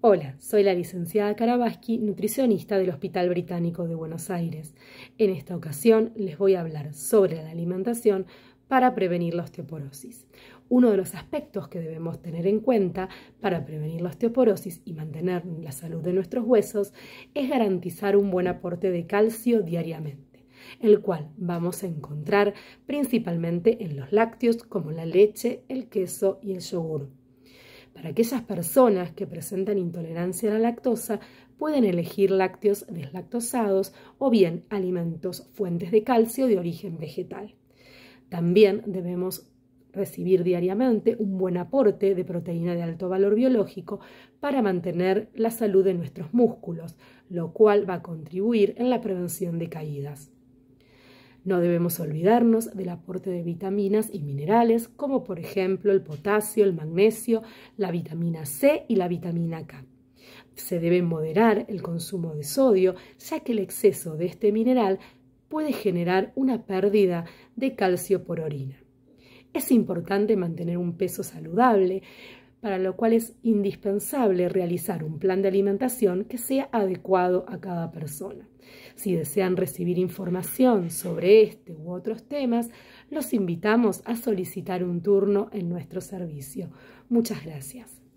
Hola, soy la licenciada Karabaski, nutricionista del Hospital Británico de Buenos Aires. En esta ocasión les voy a hablar sobre la alimentación para prevenir la osteoporosis. Uno de los aspectos que debemos tener en cuenta para prevenir la osteoporosis y mantener la salud de nuestros huesos es garantizar un buen aporte de calcio diariamente el cual vamos a encontrar principalmente en los lácteos como la leche, el queso y el yogur para que esas personas que presentan intolerancia a la lactosa pueden elegir lácteos deslactosados o bien alimentos fuentes de calcio de origen vegetal. También debemos recibir diariamente un buen aporte de proteína de alto valor biológico para mantener la salud de nuestros músculos, lo cual va a contribuir en la prevención de caídas. No debemos olvidarnos del aporte de vitaminas y minerales como por ejemplo el potasio, el magnesio, la vitamina C y la vitamina K. Se debe moderar el consumo de sodio ya que el exceso de este mineral puede generar una pérdida de calcio por orina. Es importante mantener un peso saludable para lo cual es indispensable realizar un plan de alimentación que sea adecuado a cada persona. Si desean recibir información sobre este u otros temas, los invitamos a solicitar un turno en nuestro servicio. Muchas gracias.